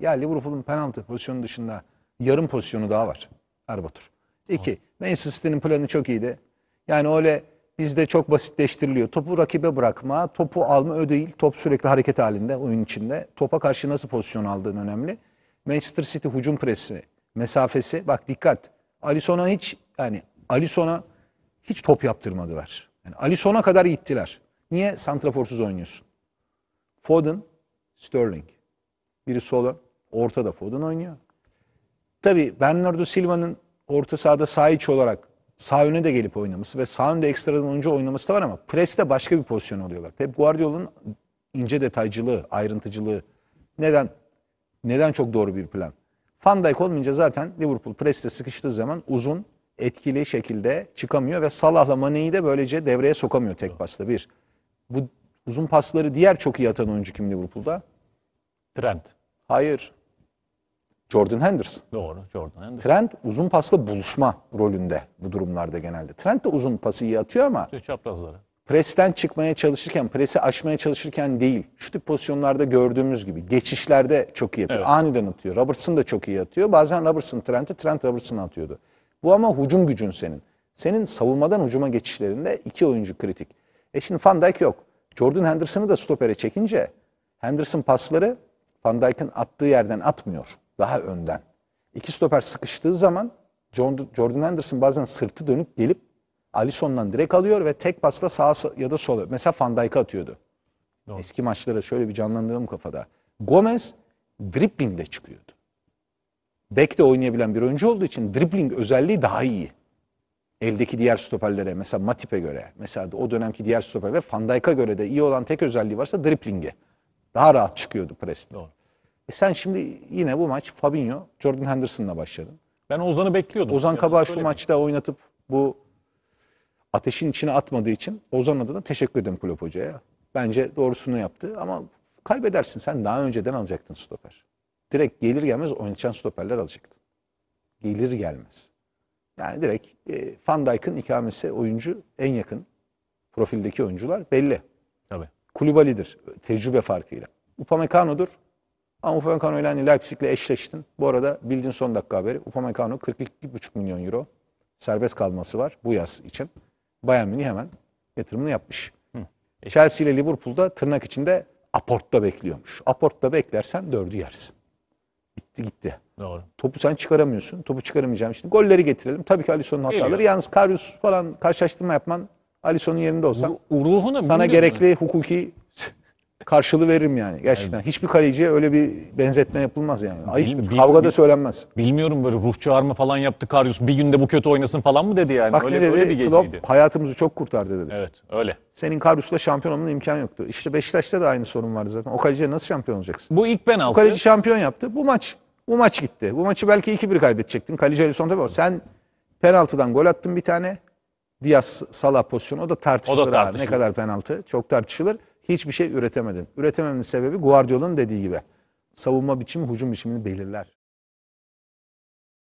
Ya Liverpool'un penaltı pozisyonu dışında yarım pozisyonu daha var Erbatur. İki, Manchester City'nin planı çok iyiydi. Yani öyle bizde çok basitleştiriliyor. Topu rakibe bırakma, topu alma öyle değil. Top sürekli hareket halinde oyun içinde. Topa karşı nasıl pozisyon aldığın önemli. Manchester City hücum presi, mesafesi. Bak dikkat. Alisson'a hiç yani Alisson'a hiç top yaptırmadılar. Yani Alisson'a kadar gittiler. Niye? Santraforsuz oynuyorsun. Foden, Sterling. Biri sola. Ortada Foden oynuyor. Tabii Bernardo Silva'nın orta sahada sağ iç olarak sağ öne de gelip oynaması ve sağ önde ekstradan önce oynaması da var ama preste başka bir pozisyon oluyorlar. Pep Guardiola'nın ince detaycılığı, ayrıntıcılığı neden neden çok doğru bir plan? Van Dijk olmayınca zaten Liverpool preste sıkıştığı zaman uzun, etkili şekilde çıkamıyor ve Salah'la Mane'yi de böylece devreye sokamıyor tek pasta bir. Bu uzun pasları diğer çok iyi atan oyuncu kim Liverpool'da? Trent. Hayır. Jordan Henderson. Doğru, Jordan Henderson. Trent uzun paslı buluşma rolünde bu durumlarda genelde. Trent de uzun pası iyi atıyor ama çaprazlara. Presten çıkmaya çalışırken, presi aşmaya çalışırken değil. Şu tip pozisyonlarda gördüğümüz gibi geçişlerde çok iyi yapıyor. Evet. Aniden atıyor. Robertson da çok iyi atıyor. Bazen Robertson Trent'i, Trent Robertson'ı atıyordu. Bu ama hücum gücün senin. Senin savunmadan hücuma geçişlerinde iki oyuncu kritik. E şimdi Van Dijk yok. Jordan Henderson'ı da stopere çekince Henderson pasları Van Dijk'ın attığı yerden atmıyor. Daha önden. İki stoper sıkıştığı zaman Jordan Henderson bazen sırtı dönüp gelip Alisson'dan direkt alıyor ve tek pasla sağa ya da sola. Mesela Van Dijk'a atıyordu. Doğru. Eski maçlara şöyle bir canlandıralım kafada. Gomez dribblingde çıkıyordu. Bek de oynayabilen bir oyuncu olduğu için dribbling özelliği daha iyi. Eldeki diğer stoperlere mesela Matip'e göre mesela o dönemki diğer stoper ve Van Dijk'a göre de iyi olan tek özelliği varsa dribbling'e. Daha rahat çıkıyordu presin. Doğru. E sen şimdi yine bu maç Fabinho, Jordan Henderson'la başladın. Ben Ozan'ı bekliyordum. Ozan Kabağ şu maçta oynatıp bu ateşin içine atmadığı için Ozan adına teşekkür ederim Kulüp Hoca'ya. Bence doğrusunu yaptı ama kaybedersin. Sen daha önceden alacaktın stoper. Direkt gelir gelmez oynayan stoperler alacaktın. Gelir gelmez. Yani direkt e, Van Dijk'ın ikamesi oyuncu en yakın profildeki oyuncular belli. Tabii. Kulübalidir tecrübe farkıyla. Upamecano'dur ama Upamecano ile Leipzig'le eşleştin? Bu arada bildiğin son dakika haberi. Upamecano 42,5 milyon euro serbest kalması var bu yaz için. Bayern Münih hemen yatırımını yapmış. Hı. Chelsea ile Liverpool'da tırnak içinde aportta bekliyormuş. Aportta beklersen dördü yersin. Bitti gitti. Doğru. Topu sen çıkaramıyorsun. Topu çıkaramayacağım için. Golleri getirelim. Tabii ki Alisson'un hataları. Geliyor. Yalnız Karius falan karşılaştırma yapman Alisson'un yerinde olsan Ru ruhuna sana gerekli mi? hukuki karşılığı veririm yani gerçekten. Evet. Hiçbir kaleciye öyle bir benzetme yapılmaz yani. Ayıp. Bil, bil, Kavgada bil, söylenmez. Bilmiyorum böyle ruh çağırma falan yaptı Karius. Bir günde bu kötü oynasın falan mı dedi yani? Bak öyle, ne dedi? Öyle bir geceydi. Klopp hayatımızı çok kurtardı dedi. Evet öyle. Senin Karius'la şampiyon olmanın imkanı yoktu. İşte Beşiktaş'ta da aynı sorun vardı zaten. O kaleciye nasıl şampiyon olacaksın? Bu ilk penaltı. Bu kaleci şampiyon yaptı. Bu maç bu maç gitti. Bu maçı belki 2-1 kaybedecektin. Kaleci Ali Son var. Sen penaltıdan gol attın bir tane. Diaz Salah pozisyonu o da tartışılır. O da tartışılır. Abi. Ne kadar penaltı? Çok tartışılır hiçbir şey üretemedin. Üretememenin sebebi Guardiola'nın dediği gibi. Savunma biçimi hücum biçimini belirler.